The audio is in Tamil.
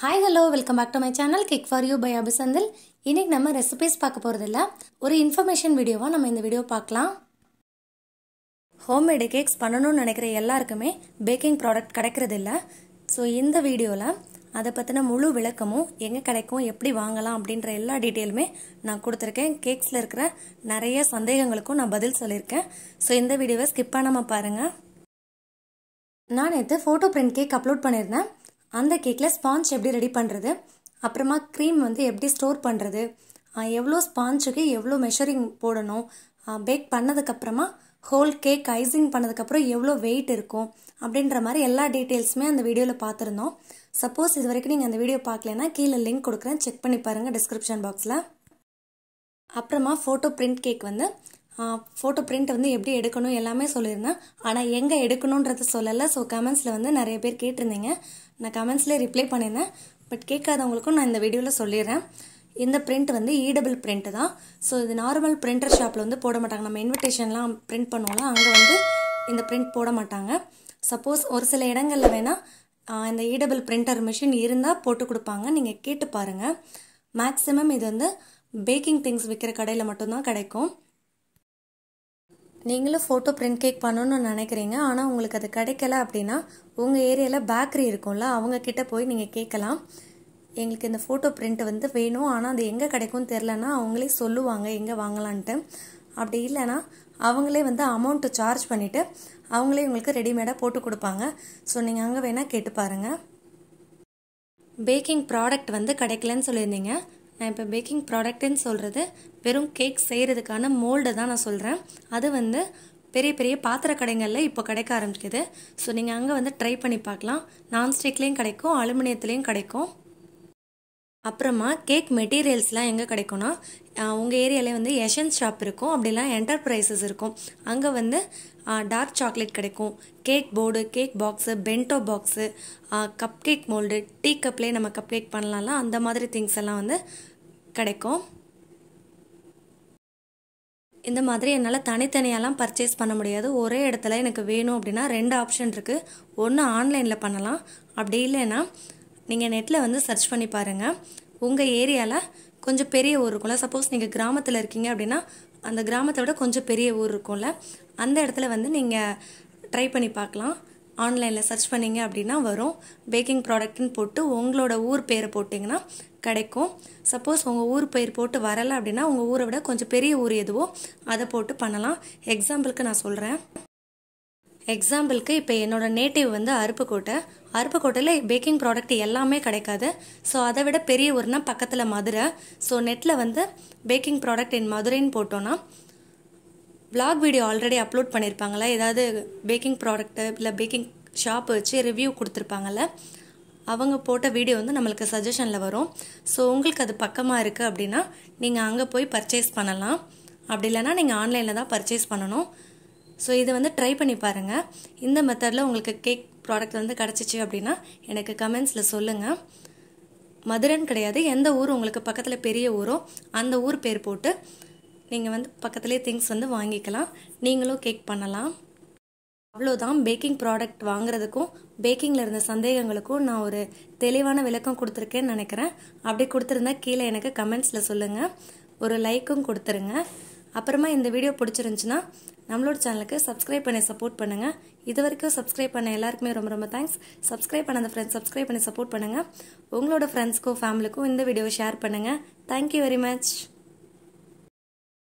hi hello welcome back to my channel kick for you by Abisanthal இன்றைக்கி நம்ம ரெசிபிஸ் பார்க்க போகிறதில்ல ஒரு இன்ஃபர்மேஷன் வீடியோவாக நம்ம இந்த வீடியோ பார்க்கலாம் ஹோம்மேடு கேக்ஸ் பண்ணணும்னு நினைக்கிற எல்லாருக்குமே பேக்கிங் ப்ராடக்ட் கிடைக்கிறது ஸோ இந்த வீடியோவில் அதை பற்றின முழு விளக்கமும் எங்கே கிடைக்கும் எப்படி வாங்கலாம் அப்படின்ற எல்லா டீட்டெயிலுமே நான் கொடுத்துருக்கேன் கேக்ஸில் இருக்கிற நிறைய சந்தேகங்களுக்கும் நான் பதில் சொல்லியிருக்கேன் ஸோ இந்த வீடியோவை ஸ்கிப் பண்ணாமல் பாருங்கள் நான் நேற்று ஃபோட்டோ பிரிண்ட் கேக் அப்லோட் பண்ணியிருந்தேன் அந்த கேக்கில் ஸ்பாஞ்ச் எப்படி ரெடி பண்ணுறது அப்புறமா க்ரீம் வந்து எப்படி ஸ்டோர் பண்ணுறது எவ்வளோ ஸ்பாஞ்சுக்கு எவ்வளோ மெஷரிங் போடணும் பேக் பண்ணதுக்கப்புறமா ஹோல் கேக் ஐசிங் பண்ணதுக்கப்புறம் எவ்வளோ வெயிட் இருக்கும் அப்படின்ற மாதிரி எல்லா டீட்டெயில்ஸுமே அந்த வீடியோவில் பார்த்துருந்தோம் சப்போஸ் இது வரைக்கும் நீங்கள் அந்த வீடியோ பார்க்கலன்னா கீழே லிங்க் கொடுக்குறேன் செக் பண்ணி பாருங்கள் டிஸ்கிரிப்ஷன் பாக்ஸில் அப்புறமா ஃபோட்டோ பிரிண்ட் கேக் வந்து ஃபோட்டோ பிரிண்ட் வந்து எப்படி எடுக்கணும் எல்லாமே சொல்லியிருந்தேன் ஆனால் எங்கே எடுக்கணுன்றது சொல்லலை ஸோ கமெண்ட்ஸில் வந்து நிறைய பேர் கேட்டிருந்தீங்க நான் கமெண்ட்ஸ்லேயே ரிப்ளை பண்ணியிருந்தேன் பட் கேட்காதவங்களுக்கும் நான் இந்த வீடியோவில் சொல்லிடுறேன் இந்த பிரிண்ட் வந்து ஈடபிள் e பிரிண்ட் தான் ஸோ இது நார்மல் பிரிண்டர் ஷாப்பில் வந்து போட மாட்டாங்க நம்ம இன்விடேஷன்லாம் பிரிண்ட் பண்ணுவோம்ல அங்கே வந்து இந்த பிரிண்ட் போட மாட்டாங்க சப்போஸ் ஒரு சில இடங்களில் வேணால் இந்த ஈடபிள் பிரிண்டர் மிஷின் இருந்தால் போட்டு கொடுப்பாங்க நீங்கள் கேட்டு பாருங்கள் மேக்ஸிமம் இது வந்து பேக்கிங் திங்ஸ் விற்கிற கடையில் மட்டும்தான் கிடைக்கும் நீங்களும் ஃபோட்டோ பிரிண்ட் கேக் பண்ணணும்னு நினைக்கிறீங்க ஆனால் உங்களுக்கு அது கிடைக்கல அப்படின்னா உங்கள் ஏரியாவில் பேக்கரி இருக்கும்ல அவங்கக்கிட்ட போய் நீங்கள் கேட்கலாம் எங்களுக்கு இந்த ஃபோட்டோ பிரிண்ட் வந்து வேணும் ஆனால் அது எங்கே கிடைக்கும்னு தெரிலன்னா அவங்களே சொல்லுவாங்க எங்கே வாங்கலான்ட்டு அப்படி இல்லைன்னா அவங்களே வந்து அமௌண்ட்டு சார்ஜ் பண்ணிவிட்டு அவங்களே உங்களுக்கு ரெடிமேடாக போட்டு கொடுப்பாங்க ஸோ நீங்கள் அங்கே வேணால் கேட்டு பாருங்கள் பேக்கிங் ப்ராடக்ட் வந்து கிடைக்கலன்னு சொல்லியிருந்தீங்க நான் இப்போ பேக்கிங் ப்ராடக்ட்டுன்னு சொல்கிறது வெறும் கேக் செய்கிறதுக்கான மோல்டை தான் நான் சொல்கிறேன் அது வந்து பெரிய பெரிய பாத்திர கடைகளில் இப்போ கிடைக்க ஆரம்பிக்குது ஸோ நீங்கள் அங்கே வந்து ட்ரை பண்ணி பார்க்கலாம் நான்ஸ்டிக்லேயும் கிடைக்கும் அலுமினியத்துலேயும் கிடைக்கும் அப்புறமா கேக் மெட்டீரியல்ஸ்லாம் எங்கே கிடைக்கும்னா உங்கள் ஏரியாவிலே வந்து எஷன் ஷாப் இருக்கும் அப்படிலாம் என்டர்பிரைசஸ் இருக்கும் அங்கே வந்து டார்க் சாக்லேட் கிடைக்கும் cake board cake box bento box cupcake mould tea கப்லேயே நம்ம கப் கேக் பண்ணலாம்லாம் அந்த மாதிரி திங்ஸ் எல்லாம் வந்து கிடைக்கும் இந்த மாதிரி என்னால் தனித்தனியாலாம் பர்ச்சேஸ் பண்ண முடியாது ஒரே இடத்துல எனக்கு வேணும் அப்படின்னா ரெண்டு ஆப்ஷன் இருக்குது ஒன்று ஆன்லைனில் பண்ணலாம் அப்படி இல்லைன்னா நீங்கள் நெட்டில் வந்து சர்ச் பண்ணி பாருங்கள் உங்கள் ஏரியாவில் கொஞ்சம் பெரிய ஊர் இருக்கும்ல சப்போஸ் நீங்கள் கிராமத்தில் இருக்கீங்க அப்படின்னா அந்த கிராமத்தை விட கொஞ்சம் பெரிய ஊர் இருக்கும்ல அந்த இடத்துல வந்து நீங்கள் ட்ரை பண்ணி பார்க்கலாம் ஆன்லைனில் சர்ச் பண்ணிங்க அப்படின்னா வரும் பேக்கிங் ப்ராடக்ட்னு போட்டு உங்களோட ஊர் பேரை போட்டிங்கன்னா கிடைக்கும் சப்போஸ் உங்கள் ஊர் பேர் போட்டு வரலை அப்படின்னா உங்கள் ஊரை விட கொஞ்சம் பெரிய ஊர் எதுவோ அதை போட்டு பண்ணலாம் எக்ஸாம்பிளுக்கு நான் சொல்கிறேன் எக்ஸாம்பிளுக்கு இப்போ என்னோடய நேட்டிவ் வந்து அருப்புக்கோட்டை அருப்புக்கோட்டையில் பேக்கிங் ப்ராடக்ட் எல்லாமே கிடைக்காது ஸோ அதை விட பெரிய ஊர்னால் பக்கத்தில் மதுரை ஸோ நெட்டில் வந்து பேக்கிங் ப்ராடக்ட் இன் மதுரைன்னு போட்டோன்னா விளாக் வீடியோ ஆல்ரெடி அப்லோட் பண்ணியிருப்பாங்களே ஏதாவது பேக்கிங் ப்ராடக்ட்டு இல்லை பேக்கிங் ஷாப் வச்சு ரிவ்யூ கொடுத்துருப்பாங்கள்ல அவங்க போட்ட வீடியோ வந்து நம்மளுக்கு சஜஷனில் வரும் ஸோ உங்களுக்கு அது பக்கமாக இருக்குது அப்படின்னா நீங்கள் அங்கே போய் பர்ச்சேஸ் பண்ணலாம் அப்படி இல்லைனா நீங்கள் ஆன்லைனில் தான் பர்ச்சேஸ் பண்ணணும் ஸோ இதை வந்து ட்ரை பண்ணி பாருங்கள் இந்த மெத்தடில் உங்களுக்கு கேக் ப்ராடக்ட் வந்து கிடச்சிச்சு அப்படின்னா எனக்கு கமெண்ட்ஸில் சொல்லுங்கள் மதுரைன்னு கிடையாது எந்த ஊர் உங்களுக்கு பக்கத்தில் பெரிய ஊரோ அந்த ஊர் பேர் போட்டு நீங்கள் வந்து பக்கத்துலேயே திங்ஸ் வந்து வாங்கிக்கலாம் நீங்களும் கேக் பண்ணலாம் அவ்வளோதான் பேக்கிங் ப்ராடக்ட் வாங்குறதுக்கும் பேக்கிங்கில் இருந்த சந்தேகங்களுக்கும் நான் ஒரு தெளிவான விளக்கம் கொடுத்துருக்கேன்னு நினைக்கிறேன் அப்படி கொடுத்துருந்தா கீழே எனக்கு கமெண்ட்ஸில் சொல்லுங்கள் ஒரு லைக்கும் கொடுத்துருங்க அப்புறமா இந்த வீடியோ பிடிச்சிருந்துச்சுன்னா நம்மளோட சேனலுக்கு சப்ஸ்கிரைப் பண்ணி சப்போர்ட் பண்ணுங்கள் இது வரைக்கும் சப்ஸ்கிரைப் பண்ண எல்லாருக்குமே ரொம்ப ரொம்ப தேங்க்ஸ் சப்ஸ்கிரைப் அந்த ஃப்ரெண்ட்ஸ் சப்ஸ்கிரைப் பண்ணி சப்போர்ட் பண்ணுங்கள் உங்களோட ஃப்ரெண்ட்ஸ்க்கும் ஃபேமிலிக்கும் இந்த வீடியோவை ஷேர் பண்ணுங்கள் தேங்க்யூ வெரி மச்